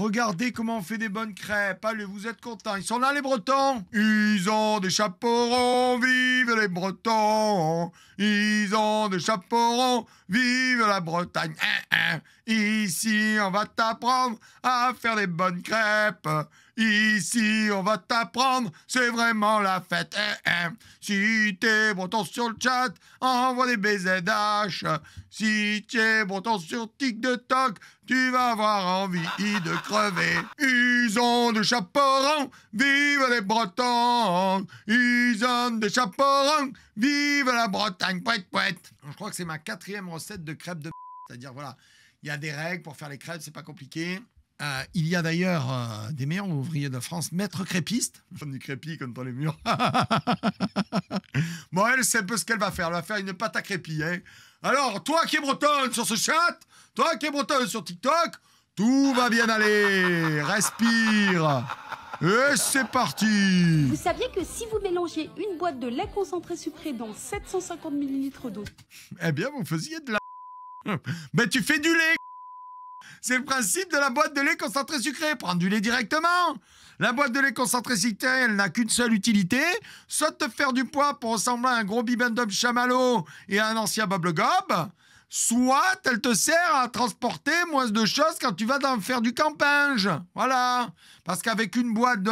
Regardez comment on fait des bonnes crêpes. Allez, vous êtes contents. Ils sont là, les Bretons. Ils ont des chapeaux ronds. Vive les Bretons. Ils ont des chapeaux ronds. Vive la Bretagne. Hein, hein. Ici, on va t'apprendre à faire des bonnes crêpes. Ici, on va t'apprendre, c'est vraiment la fête. Eh, eh. Si t'es bon sur le chat, envoie des BZH. Si t'es bon Tic de Toc, tu vas avoir envie de crever. Ils ont des chaperons, vive les Bretons. Ils ont des chaperons, vive la Bretagne, poète, poète. Je crois que c'est ma quatrième recette de crêpes de... C'est-à-dire, voilà, il y a des règles pour faire les crêpes, c'est pas compliqué. Euh, il y a d'ailleurs euh, des meilleurs ouvriers de France, maître crépiste, du crépi comme dans les murs. bon, elle sait un peu ce qu'elle va faire. Elle va faire une pâte à crépi. Hein. Alors, toi qui es bretonne sur ce chat, toi qui es bretonne sur TikTok, tout va bien aller. Respire. Et c'est parti Vous saviez que si vous mélangez une boîte de lait concentré sucré dans 750 ml d'eau... Eh bien, vous faisiez de la... Mais tu fais du lait c'est le principe de la boîte de lait concentré sucré. Prendre du lait directement. La boîte de lait concentré sucré, elle n'a qu'une seule utilité, soit te faire du poids pour ressembler à un gros bibendum chamallow et à un ancien gob, soit elle te sert à transporter moins de choses quand tu vas dans faire du camping. Voilà. Parce qu'avec une boîte de,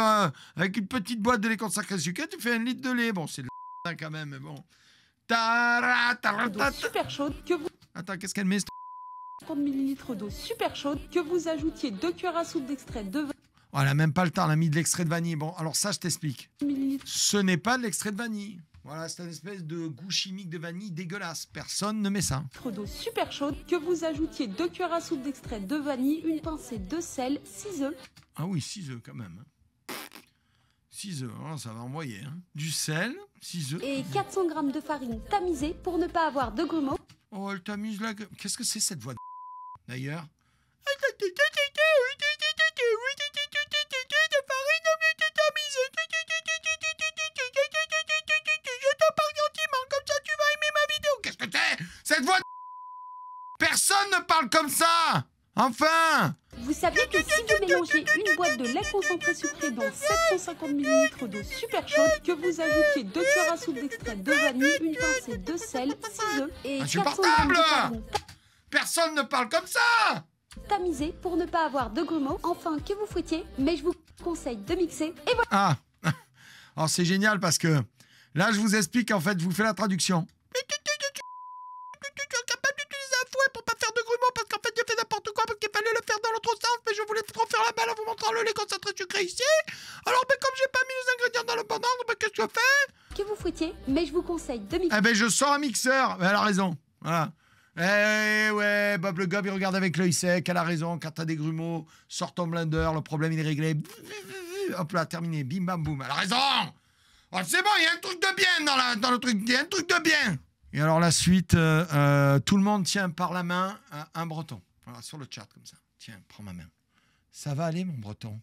avec une petite boîte de lait concentré sucré, tu fais un litre de lait. Bon, c'est de la quand même, mais bon. Super que vous... Attends, qu'est-ce qu'elle met 30 ml d'eau super chaude, que vous ajoutiez 2 cuillères à soupe d'extrait de vanille. Voilà, ah, même pas le temps, on a mis de l'extrait de vanille. Bon, alors ça, je t'explique. Ce n'est pas de l'extrait de vanille. Voilà, c'est un espèce de goût chimique de vanille dégueulasse. Personne ne met ça. d'eau super chaude, que vous ajoutiez 2 cuillères à soupe d'extrait de vanille, une pincée de sel, 6 œufs. Ah oui, 6 œufs quand même. 6 hein. œufs, hein, ça va envoyer. Hein. Du sel, 6 œufs. Et 400 g de farine tamisée pour ne pas avoir de grumeaux. Oh, elle tamise la Qu'est-ce que c'est cette voix D'ailleurs. comme ça tu vas aimer ma vidéo Qu'est-ce que Cette voix de... Personne ne parle comme ça Enfin Vous savez que si vous mélangez une boîte de lait concentré sucré dans 750 ml d'eau super chaude, que vous ajoutez 2 cuillères à soupe d'extrait de vanille, une pincée de sel, 6 œufs et 400 ah, g de Personne ne parle comme ça Tamiser pour ne pas avoir de grumeaux, enfin que vous foutiez, mais je vous conseille de mixer et voilà. Ah Alors oh, c'est génial parce que là je vous explique en fait, je vous fais la traduction. tu es capable d'utiliser un fouet pour pas faire de grumeaux parce qu'en fait j'ai fait n'importe quoi parce qu'il fallait le faire dans l'autre sens mais je voulais trop faire la balle en vous montrant le lait concentré sucré ici. Alors mais comme j'ai pas mis les ingrédients dans le bon ordre, mais qu'est-ce que je fait Que vous foutiez, mais je vous conseille de mixer. Eh ben je sors un mixeur, elle a raison. Voilà. Eh ouais, Bob le Gob, il regarde avec l'œil sec, elle a raison, quand t'as des grumeaux, sort ton blender, le problème il est réglé. Hop là, terminé, bim bam boum, elle a raison oh, C'est bon, il y a un truc de bien dans, le truc, il y a un truc de bien Et alors la suite, euh, euh, tout le monde tient par la main euh, un breton. Voilà, sur le chat comme ça. Tiens, prends ma main. Ça va aller mon breton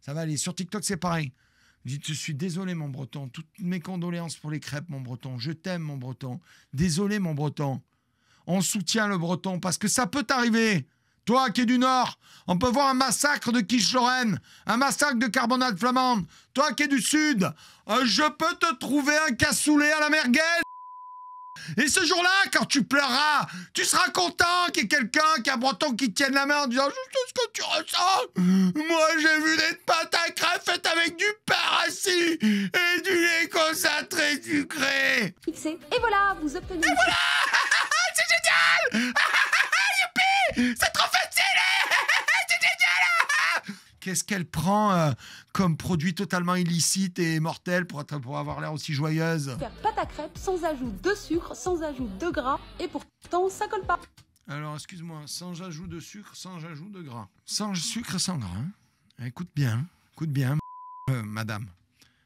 Ça va aller. Sur TikTok c'est pareil. je suis désolé, mon breton. Toutes mes condoléances pour les crêpes, mon breton. Je t'aime, mon breton. Désolé, mon breton on soutient le breton parce que ça peut arriver. Toi qui es du Nord, on peut voir un massacre de Quiche-Lorraine, un massacre de carbonate flamande. Toi qui es du Sud, euh, je peux te trouver un cassoulet à la merguez. Et ce jour-là, quand tu pleuras, tu seras content qu'il y ait quelqu'un, y ait un breton qui tienne la main en disant Je sais ce que tu ressens. Moi, j'ai vu des pâtes à crêpes faites avec du parassis et du lait concentré sucré. Fixé. Et voilà, vous obtenez génial Youpi C'est trop facile C'est génial Qu'est-ce qu'elle prend euh, comme produit totalement illicite et mortel pour, pour avoir l'air aussi joyeuse Faire pâte à crêpes sans ajout de sucre, sans ajout de gras, et pourtant ça colle pas. Alors excuse-moi, sans ajout de sucre, sans ajout de gras. Sans sucre, sans gras. Hein. écoute bien, écoute bien, euh, madame.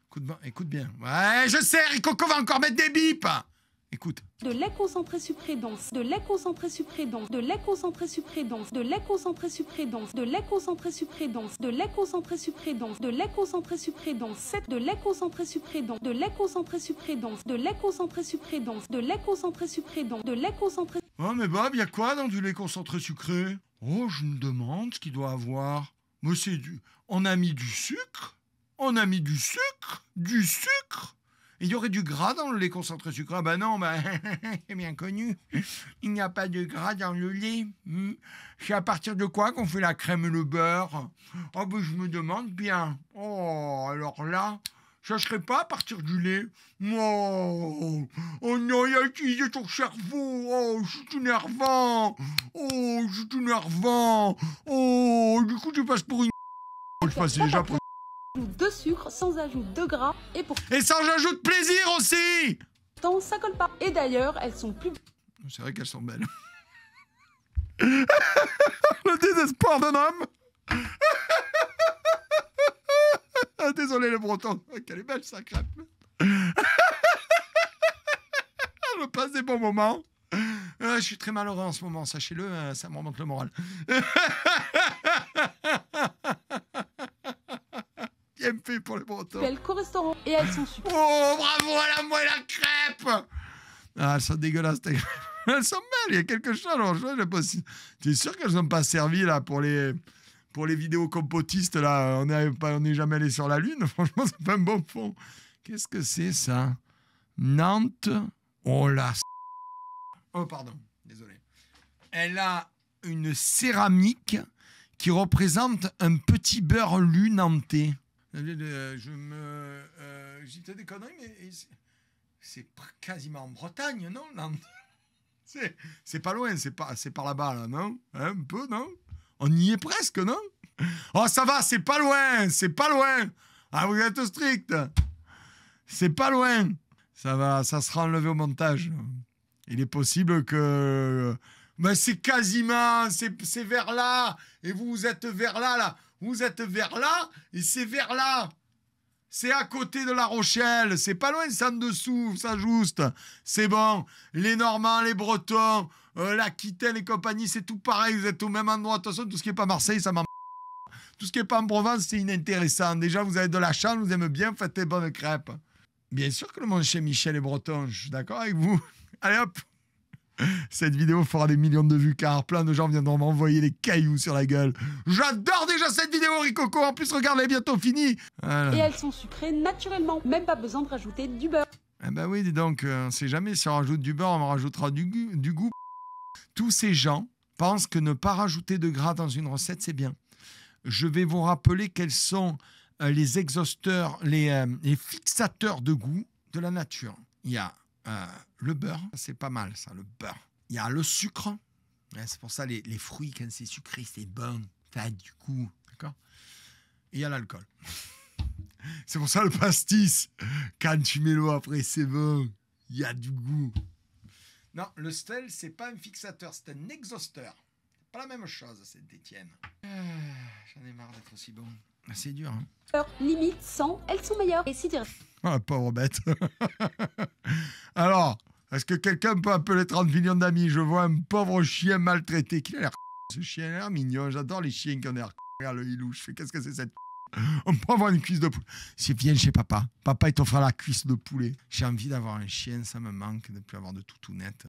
Écoute, écoute bien. Ouais, je sais, Ricoco va encore mettre des bips de lait concentré sucré dense, de lait concentré sucré dense, de lait concentré sucré dense, de lait concentré sucré dense, de lait concentré sucré dense, de lait concentré sucré dense, de lait concentré sucré dense, de lait concentré sucré dense, de lait concentré sucré dense, de lait concentré sucré dense, de lait concentré de lait Oh mais Bob, y a quoi dans du lait concentré sucré Oh, je me demande ce qu'il doit avoir. Mais c'est du, on a mis du sucre, on a mis du sucre, du sucre. Il y aurait du gras dans le lait concentré sucré. Ah ben non, ben, c'est bien connu. Il n'y a pas de gras dans le lait. Hmm. C'est à partir de quoi qu'on fait la crème et le beurre Ah ben je me demande bien. Oh, alors là, ça serait pas à partir du lait Oh, oh non, il a utilisé ton cerveau. Oh, je tout nerveux Oh, je suis tout nerveux Oh, du coup, tu passes pour une... Je passe déjà pour de sucre, sans ajout de gras et pour... Et sans ajout de plaisir aussi Tant ça colle pas. Et d'ailleurs, elles sont plus... C'est vrai qu'elles sont belles. le désespoir d'un homme Désolé le breton. Quelle belle sa crêpe. On passe des bons moments. Euh, je suis très malheureux en ce moment, sachez-le, euh, ça me remonte le moral. fait pour le Quel co restaurant et elles sont Oh, bravo à la moelle à crêpe Ah, elles sont dégueulasses, Elles sont belles, il y a quelque chose. Alors, T'es sûr qu'elles sont pas servi là pour les pour les vidéos compotistes, là, on n'est on jamais allé sur la Lune. Franchement, c'est pas un bon fond. Qu'est-ce que c'est, ça Nantes, Oh la... Oh, pardon, désolé. Elle a une céramique qui représente un petit beurre lunanté je me. Euh, j'ai mais c'est quasiment en Bretagne, non C'est pas loin, c'est par, là-bas, là, non hein, Un peu, non On y est presque, non Oh, ça va, c'est pas loin, c'est pas loin Ah, vous êtes strict C'est pas loin Ça va, ça sera enlevé au montage. Il est possible que. Mais c'est quasiment, c'est vers là, et vous, vous êtes vers là, là. Vous êtes vers là et c'est vers là. C'est à côté de La Rochelle. C'est pas loin, c'est en dessous, ça juste. C'est bon. Les Normands, les Bretons, euh, l'Aquitaine et compagnie, c'est tout pareil. Vous êtes au même endroit. De toute façon, tout ce qui est pas Marseille, ça m'en... Tout ce qui est pas en Provence, c'est inintéressant. Déjà, vous avez de la chance, vous aimez bien, faites des bonnes crêpes. Bien sûr que le monde chez Michel est breton, je suis d'accord avec vous. Allez hop cette vidéo fera des millions de vues car plein de gens viendront m'envoyer des cailloux sur la gueule. J'adore déjà cette vidéo, Ricoco. En plus, regarde, elle est bientôt finie. Et elles sont sucrées naturellement. Même pas besoin de rajouter du beurre. Eh ben oui, dis donc, c'est euh, on sait jamais si on rajoute du beurre, on rajoutera du, goût. Tous ces gens pensent que ne pas rajouter de gras dans une recette, c'est bien. Je vais vous rappeler quels sont euh, les exhausteurs, les, euh, les fixateurs de goût de la nature. Il y a euh, le beurre, c'est pas mal ça, le beurre. Il y a le sucre. c'est pour ça les, fruits, quand c'est sucré, c'est bon. Ça du goût, D'accord Et il y a l'alcool. c'est pour ça le pastis. Quand tu mets l'eau après, c'est bon. Il y a du goût. Non, le stel, c'est pas un fixateur, c'est un exhausteur. Pas la même chose, c'est Détienne. Ah, j'en ai marre d'être aussi bon. Ah, c'est dur. Hein. Limite 100, elles sont meilleures. Et si ah, pauvre bête. Alors, est-ce que quelqu'un peut appeler 30 millions d'amis Je vois un pauvre chien maltraité qui a l'air ce chien a l'air mignon. J'adore les chiens qui ont l'air Regarde le fais, Qu'est-ce que c'est cette on peut avoir une cuisse de poulet. Si viens chez papa. Papa, il t'offre la cuisse de poulet. J'ai envie d'avoir un chien, ça me manque de plus avoir de tout net.